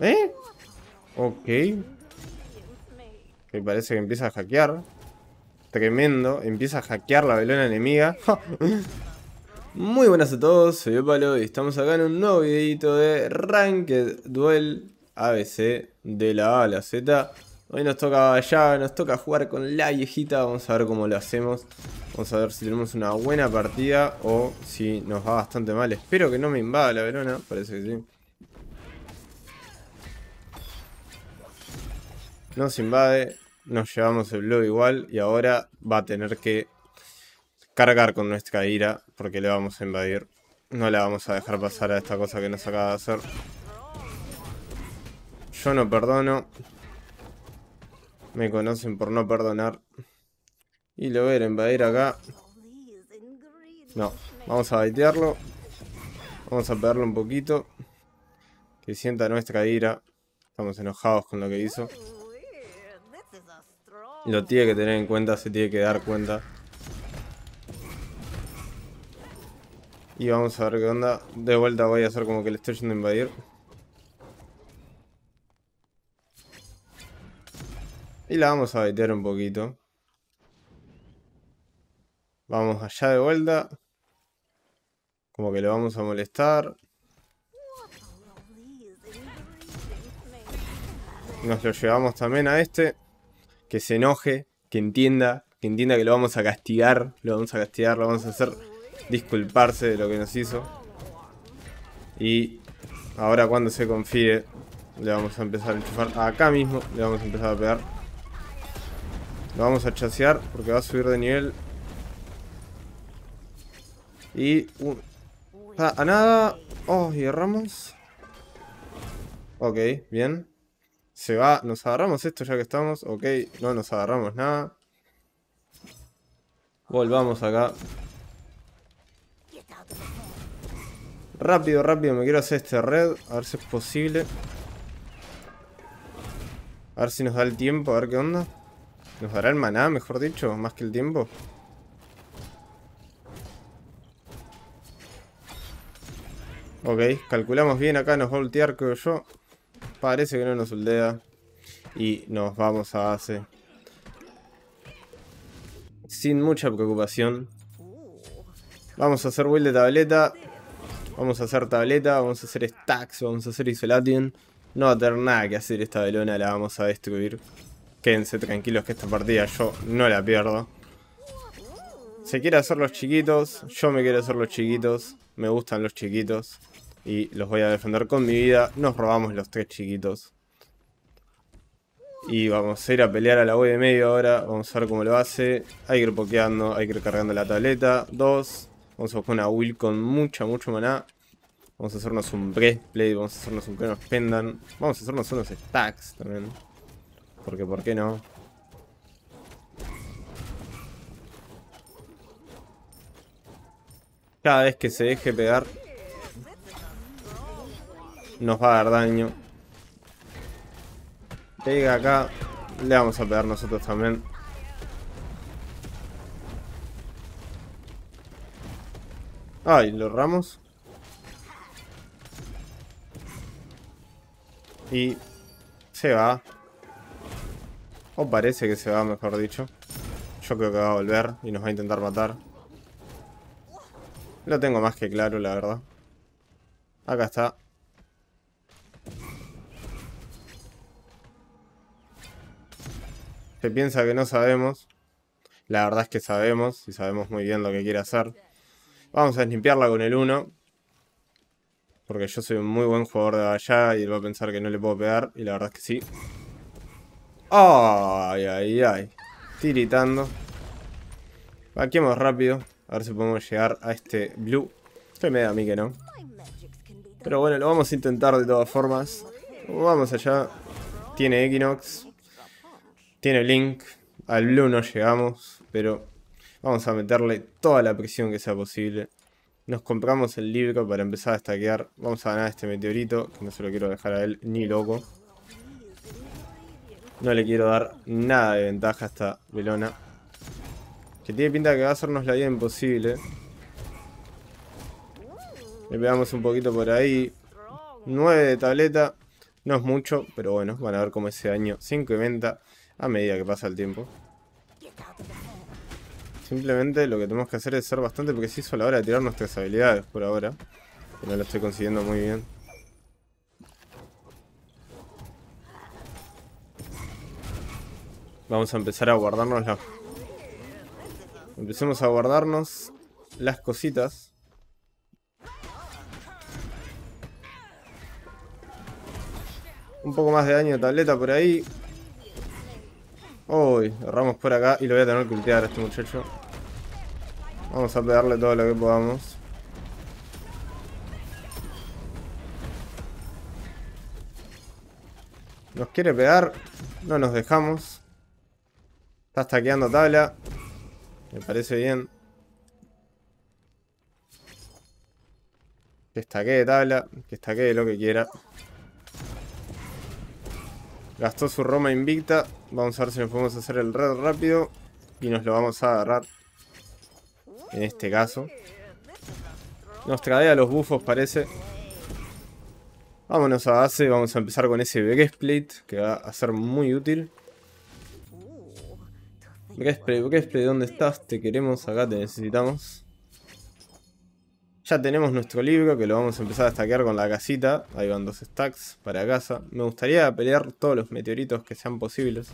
¿Eh? Ok. Me parece que empieza a hackear. Tremendo. Empieza a hackear la velona enemiga. Muy buenas a todos, soy yo Palo y estamos acá en un nuevo videito de Ranked Duel ABC de la A a la Z. Hoy nos toca ya, nos toca jugar con la viejita, vamos a ver cómo lo hacemos. Vamos a ver si tenemos una buena partida o si nos va bastante mal. Espero que no me invada la velona, parece que sí. Nos invade, nos llevamos el blue igual y ahora va a tener que cargar con nuestra ira porque le vamos a invadir. No la vamos a dejar pasar a esta cosa que nos acaba de hacer. Yo no perdono. Me conocen por no perdonar. Y lo voy a invadir acá. No, vamos a baitearlo. Vamos a pegarlo un poquito. Que sienta nuestra ira. Estamos enojados con lo que hizo. Lo tiene que tener en cuenta, se tiene que dar cuenta. Y vamos a ver qué onda. De vuelta voy a hacer como que le estoy yendo a invadir. Y la vamos a baitear un poquito. Vamos allá de vuelta. Como que lo vamos a molestar. Nos lo llevamos también a este que se enoje, que entienda, que entienda que lo vamos a castigar, lo vamos a castigar, lo vamos a hacer disculparse de lo que nos hizo. Y ahora cuando se confíe, le vamos a empezar a enchufar acá mismo, le vamos a empezar a pegar. Lo vamos a chasear porque va a subir de nivel. Y... a nada... Oh, y erramos. Ok, bien. Se va. ¿Nos agarramos esto ya que estamos? Ok, no nos agarramos nada. Volvamos acá. Rápido, rápido, me quiero hacer este red. A ver si es posible. A ver si nos da el tiempo, a ver qué onda. ¿Nos dará el maná, mejor dicho? Más que el tiempo. Ok, calculamos bien acá, nos va a voltear creo yo. Parece que no nos oldea. Y nos vamos a base. Sin mucha preocupación. Vamos a hacer build de tableta. Vamos a hacer tableta. Vamos a hacer stacks. Vamos a hacer isolation. No va a tener nada que hacer esta velona. La vamos a destruir. Quédense tranquilos que esta partida yo no la pierdo. Se quiere hacer los chiquitos. Yo me quiero hacer los chiquitos. Me gustan los chiquitos. Y los voy a defender con mi vida. Nos robamos los tres chiquitos. Y vamos a ir a pelear a la web de medio ahora. Vamos a ver cómo lo hace. Hay que ir pokeando, hay que ir cargando la tableta. Dos. Vamos a buscar una will con mucha, mucha maná. Vamos a hacernos un breastplate, vamos a hacernos un que nos pendan. Vamos a hacernos unos stacks también. Porque, ¿por qué no? Cada vez que se deje pegar nos va a dar daño. Pega acá, le vamos a pegar nosotros también. Ay, lo ramos. Y se va. O parece que se va, mejor dicho. Yo creo que va a volver y nos va a intentar matar. Lo tengo más que claro, la verdad. Acá está. Se piensa que no sabemos. La verdad es que sabemos y sabemos muy bien lo que quiere hacer. Vamos a limpiarla con el 1. Porque yo soy un muy buen jugador de allá y él va a pensar que no le puedo pegar. Y la verdad es que sí. ¡Ay, ay, ay! Tiritando. Vaquemos rápido. A ver si podemos llegar a este blue. Estoy me da a mí que no. Pero bueno, lo vamos a intentar de todas formas. Vamos allá. Tiene Equinox. Tiene Link. Al Blue no llegamos, pero vamos a meterle toda la presión que sea posible. Nos compramos el libro para empezar a stackear. Vamos a ganar este meteorito, que no se lo quiero dejar a él ni loco. No le quiero dar nada de ventaja a esta velona. Que tiene pinta que va a hacernos la vida imposible. Le pegamos un poquito por ahí. 9 de tableta. No es mucho, pero bueno, van a ver cómo ese daño se incrementa a medida que pasa el tiempo. Simplemente lo que tenemos que hacer es ser bastante si hizo la hora de tirar nuestras habilidades por ahora. Que no lo estoy consiguiendo muy bien. Vamos a empezar a guardarnos las... Empecemos a guardarnos las cositas. Un poco más de daño de tableta por ahí. Uy, ahorramos por acá y lo voy a tener que ultear a este muchacho. Vamos a pegarle todo lo que podamos. Nos quiere pegar. No nos dejamos. Está stackeando tabla. Me parece bien. Que estaquee tabla. Que estaquee lo que quiera. Gastó su Roma invicta. Vamos a ver si nos podemos hacer el red rápido. Y nos lo vamos a agarrar. En este caso. Nos trae a los bufos, parece. Vámonos a base. Vamos a empezar con ese split Que va a ser muy útil. Breastplate, breastplate, ¿dónde estás? Te queremos acá, te necesitamos. Ya tenemos nuestro libro que lo vamos a empezar a stackear con la casita. Ahí van dos stacks para casa. Me gustaría pelear todos los meteoritos que sean posibles.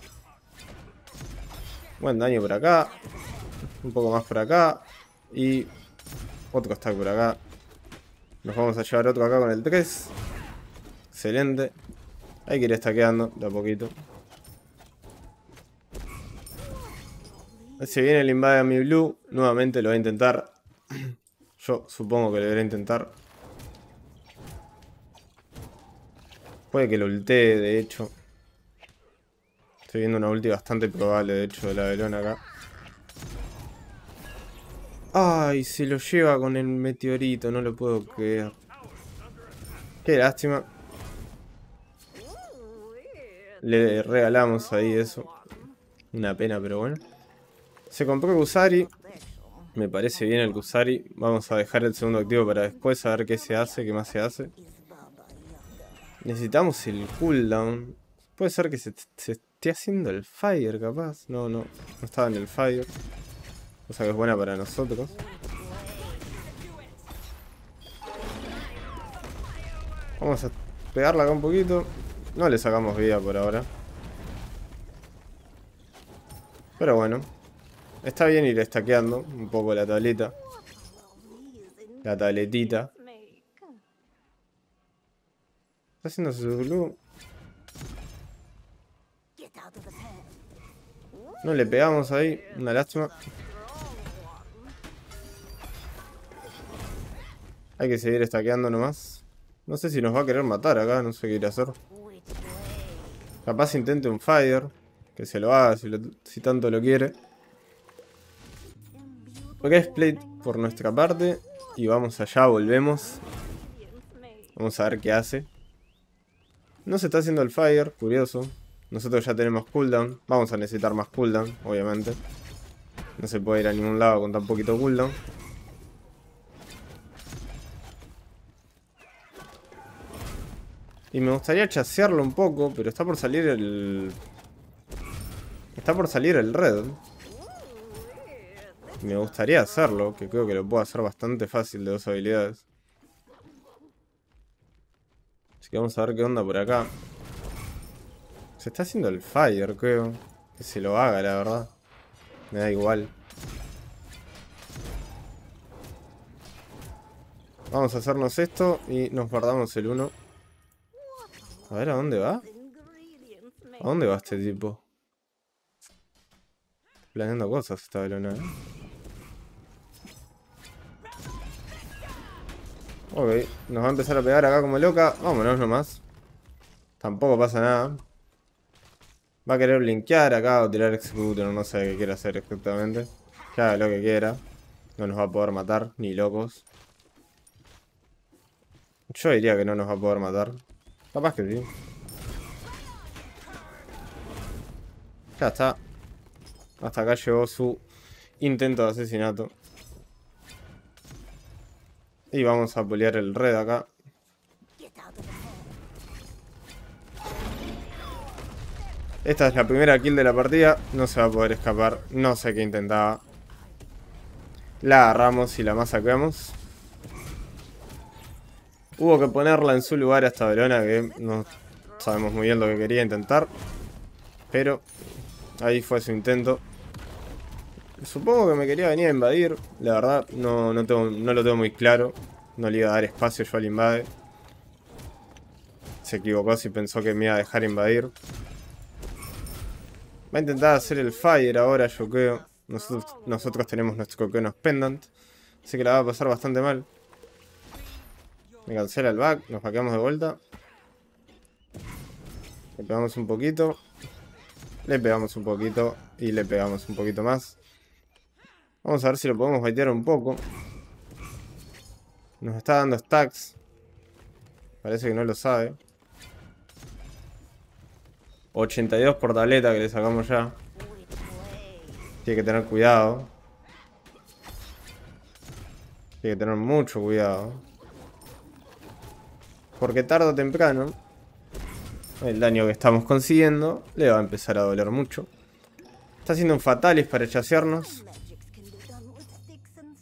Buen daño por acá. Un poco más por acá. Y otro stack por acá. Nos vamos a llevar otro acá con el 3. Excelente. Hay que ir stackeando de a poquito. se viene el invade a mi blue, nuevamente lo voy a intentar. Yo supongo que lo deberé intentar. Puede que lo ultee, de hecho. Estoy viendo una ulti bastante probable, de hecho, de la velona acá. Ay, se lo lleva con el meteorito, no lo puedo creer. Qué lástima. Le regalamos ahí eso. Una pena, pero bueno. Se compró Gusari. Me parece bien el Kusari. Vamos a dejar el segundo activo para después, a ver qué se hace, qué más se hace. Necesitamos el cooldown. Puede ser que se, esté haciendo el fire, capaz. No, no, no estaba en el fire. sea que es buena para nosotros. Vamos a pegarla acá un poquito. No le sacamos vida por ahora. Pero bueno, Está bien ir estaqueando un poco la tableta. La tabletita. Está haciendo su No le pegamos ahí. Una lástima. Hay que seguir estaqueando nomás. No sé si nos va a querer matar acá. No sé qué ir a hacer. Capaz intente un fire. Que se lo haga si tanto lo quiere split por nuestra parte. Y vamos allá, volvemos. Vamos a ver qué hace. No se está haciendo el fire, curioso. Nosotros ya tenemos cooldown. Vamos a necesitar más cooldown, obviamente. No se puede ir a ningún lado con tan poquito cooldown. Y me gustaría chasearlo un poco, pero está por salir el... Está por salir el red. Me gustaría hacerlo, que creo que lo puedo hacer bastante fácil de dos habilidades. Así que vamos a ver qué onda por acá. Se está haciendo el fire, creo. Que se lo haga, la verdad. Me da igual. Vamos a hacernos esto y nos guardamos el 1. A ver, ¿a dónde va? ¿A dónde va este tipo? Planeando cosas esta luna, ¿eh? Ok, nos va a empezar a pegar acá como loca. Vámonos nomás. Tampoco pasa nada. Va a querer blinkear acá o tirar executor, no sé qué quiere hacer exactamente. Ya lo que quiera. No nos va a poder matar, ni locos. Yo diría que no nos va a poder matar. Capaz que sí. Ya está. Hasta acá llegó su intento de asesinato. Y vamos a pelear el red acá. Esta es la primera kill de la partida. No se va a poder escapar. No sé qué intentaba. La agarramos y la masacramos. Hubo que ponerla en su lugar esta Verona, que no sabemos muy bien lo que quería intentar. Pero ahí fue su intento. Supongo que me quería venir a invadir. La verdad, no, no, lo tengo muy claro. No le iba a dar espacio yo al invade. Se equivocó si pensó que me iba a dejar invadir. Va a intentar hacer el fire ahora, yo creo. Nosotros, tenemos nuestro coquenos pendant. Así que la va a pasar bastante mal. Me cancela el back, nos vaqueamos de vuelta. Le pegamos un poquito. Le pegamos un poquito. Y le pegamos un poquito más. Vamos a ver si lo podemos baitear un poco. Nos está dando stacks. Parece que no lo sabe. 82 por tableta que le sacamos ya. Tiene que tener cuidado. Tiene que tener mucho cuidado. Porque tarde o temprano el daño que estamos consiguiendo le va a empezar a doler mucho. Está haciendo un fatalis para chasearnos.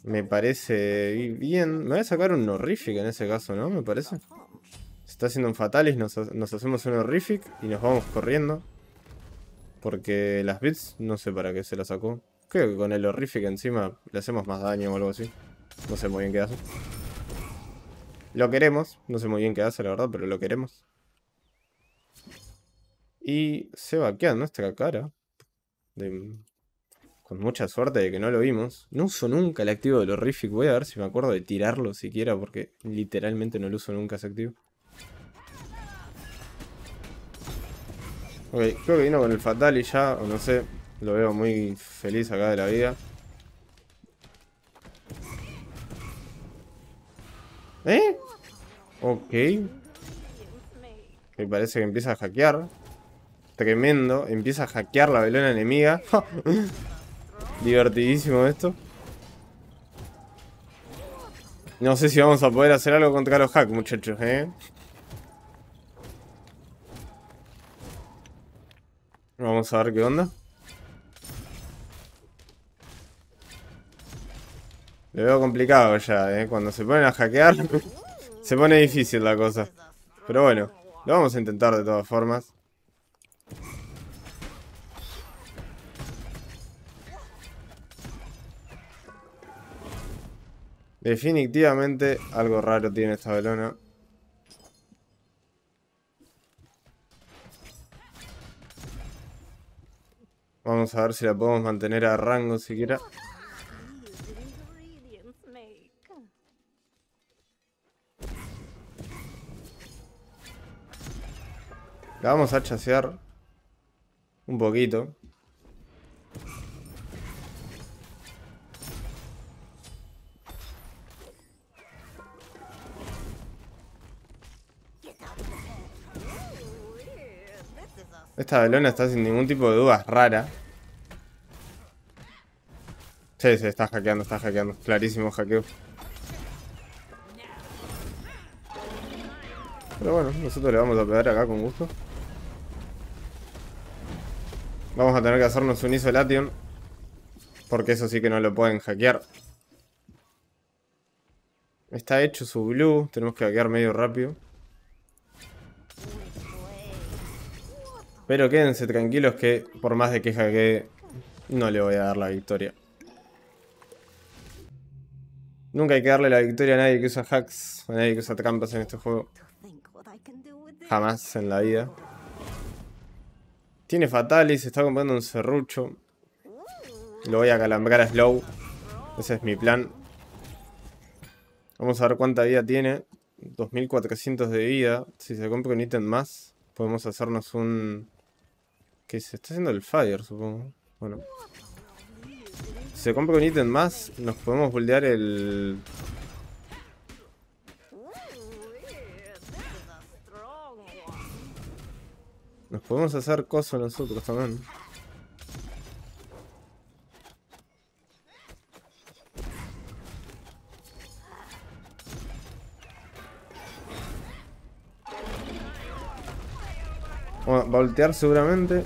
Me parece bien. Me voy a sacar un horrific en ese caso, ¿no? Me parece. Se está haciendo un fatalis, nos, hacemos un horrific y nos vamos corriendo. Porque las bits, no sé para qué se las sacó. Creo que con el horrific encima le hacemos más daño o algo así. No sé muy bien qué hace. Lo queremos. No sé muy bien qué hace, la verdad, pero lo queremos. Y se va, quedando nuestra cara. De con mucha suerte de que no lo vimos. No uso nunca el activo del Horrific. Voy a ver si me acuerdo de tirarlo siquiera, porque literalmente no lo uso nunca ese activo. Ok, creo que vino con el Fatal y ya, o no sé. Lo veo muy feliz acá de la vida. ¿Eh? Ok. Me parece que empieza a hackear. Tremendo. Empieza a hackear la velona enemiga. Divertidísimo esto. No sé si vamos a poder hacer algo contra los hacks muchachos, ¿eh? Vamos a ver qué onda. Lo veo complicado ya, ¿eh? Cuando se ponen a hackear, se pone difícil la cosa. Pero bueno, lo vamos a intentar de todas formas. Definitivamente algo raro tiene esta velona. Vamos a ver si la podemos mantener a rango siquiera. La vamos a chasear. Un poquito. Esta balona está sin ningún tipo de dudas rara. Sí, sí, está hackeando, está hackeando. Clarísimo hackeo. Pero bueno, nosotros le vamos a pegar acá con gusto. Vamos a tener que hacernos un Isolation. Porque eso sí que no lo pueden hackear. Está hecho su blue. Tenemos que hackear medio rápido. Pero quédense tranquilos que por más de queja que no le voy a dar la victoria. Nunca hay que darle la victoria a nadie que usa hacks, a nadie que usa trampas en este juego. Jamás en la vida. Tiene Fatalis, está comprando un serrucho. Lo voy a calambrar a Slow. Ese es mi plan. Vamos a ver cuánta vida tiene. 2400 de vida. Si se compra un ítem más, podemos hacernos un que se está haciendo el fire, supongo. Bueno. se compra un ítem más, nos podemos buldear el... Nos podemos hacer cosas nosotros también. Va a voltear seguramente.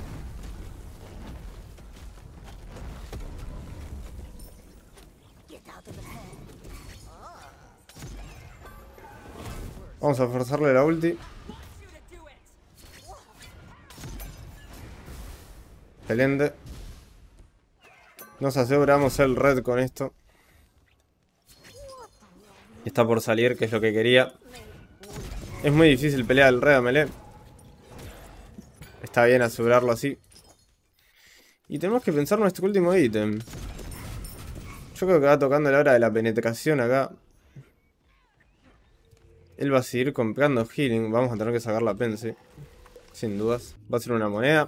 Vamos a forzarle la ulti. Excelente. Nos aseguramos el red con esto. Está por salir, que es lo que quería. Es muy difícil pelear el red a melee bien asegurarlo así. Y tenemos que pensar nuestro último ítem. Yo creo que va tocando la hora de la penetración acá. Él va a seguir comprando healing. Vamos a tener que sacar la pence. Sin dudas. Va a ser una moneda.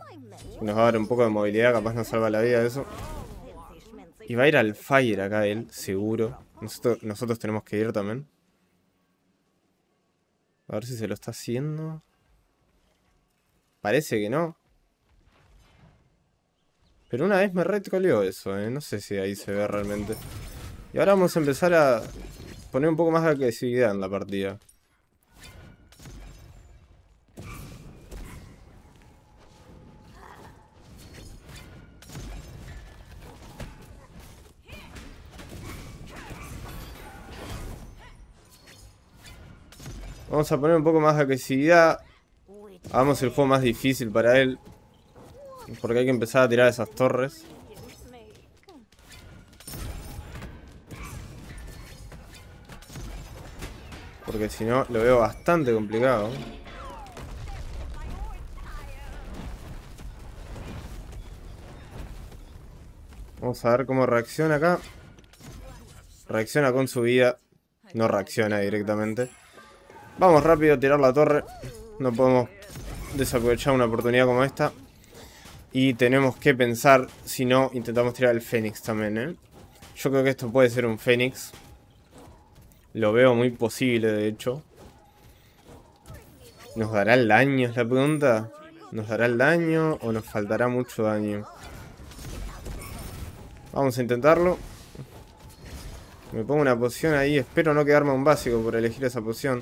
Nos va a dar un poco de movilidad. Capaz nos salva la vida De eso. Y va a ir al fire acá él, seguro. Nosotros, nosotros tenemos que ir también. A ver si se lo está haciendo. Parece que no. Pero una vez me retroleó eso, ¿eh? No sé si ahí se ve realmente. Y ahora vamos a empezar a poner un poco más de agresividad en la partida. Vamos a poner un poco más de agresividad. Hagamos el juego más difícil para él. Porque hay que empezar a tirar esas torres. Porque si no, lo veo bastante complicado. Vamos a ver cómo reacciona acá. Reacciona con su vida. No reacciona directamente. Vamos rápido a tirar la torre. No podemos desaprovechar una oportunidad como esta. Y tenemos que pensar, si no, intentamos tirar el Fénix también, ¿eh? Yo creo que esto puede ser un Fénix. Lo veo muy posible, de hecho. ¿Nos dará el daño? Es la pregunta. ¿Nos dará el daño o nos faltará mucho daño? Vamos a intentarlo. Me pongo una poción ahí. Espero no quedarme un básico por elegir esa poción.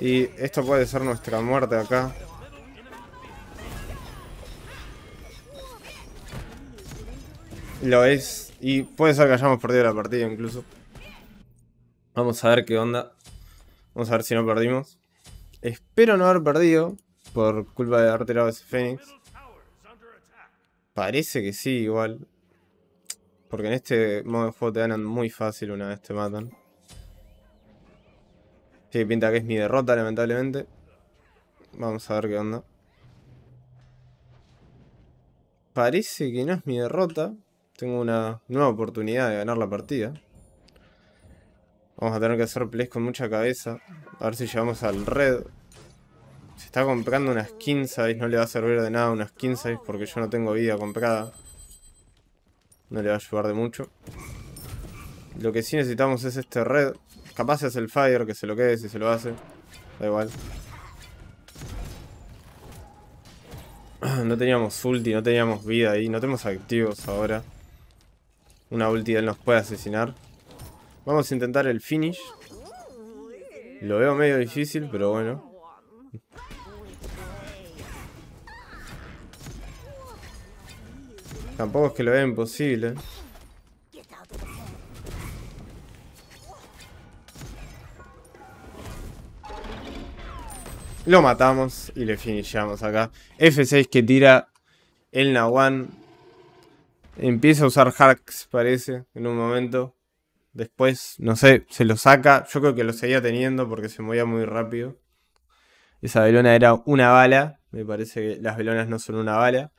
Y esto puede ser nuestra muerte acá. Lo es. Y puede ser que hayamos perdido la partida incluso. Vamos a ver qué onda. Vamos a ver si no perdimos. Espero no haber perdido. Por culpa de haber tirado ese Fénix. Parece que sí, igual. Porque en este modo de juego te ganan muy fácil una vez te matan. Sí, pinta que es mi derrota, lamentablemente. Vamos a ver qué onda. Parece que no es mi derrota. Tengo una nueva oportunidad de ganar la partida. Vamos a tener que hacer plays con mucha cabeza. A ver si llegamos al red. Se está comprando unas 15 no le va a servir de nada unas 15 porque yo no tengo vida comprada. No le va a ayudar de mucho. Lo que sí necesitamos es este red. Capaz es el Fire que se lo quede si se lo hace. Da igual. No teníamos ulti, no teníamos vida ahí. No tenemos activos ahora. Una ulti él nos puede asesinar. Vamos a intentar el finish. Lo veo medio difícil, pero bueno. Tampoco es que lo vea imposible. Lo matamos y le finishamos acá. F6 que tira el Nawan. Empieza a usar hacks parece, en un momento. Después, no sé, se lo saca. Yo creo que lo seguía teniendo porque se movía muy rápido. Esa velona era una bala. Me parece que las velonas no son una bala.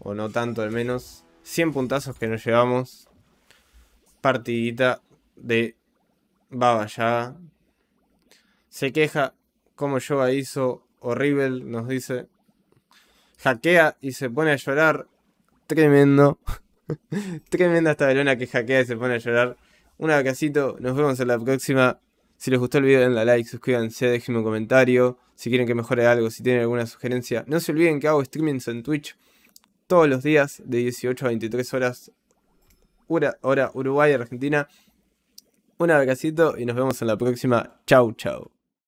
O no tanto al menos. 100 puntazos que nos llevamos. Partidita de Baba ya Se queja como Yoga hizo, horrible, nos dice. Hackea y se pone a llorar. Tremendo. Tremenda esta verona que hackea y se pone a llorar. Un abracito, nos vemos en la próxima. Si les gustó el video denle like, suscríbanse, déjenme un comentario. Si quieren que mejore algo, si tienen alguna sugerencia. No se olviden que hago streamings en Twitch todos los días de 18 a 23 horas. Hora, hora Uruguay, Argentina. Un abracito y nos vemos en la próxima. Chau, chau.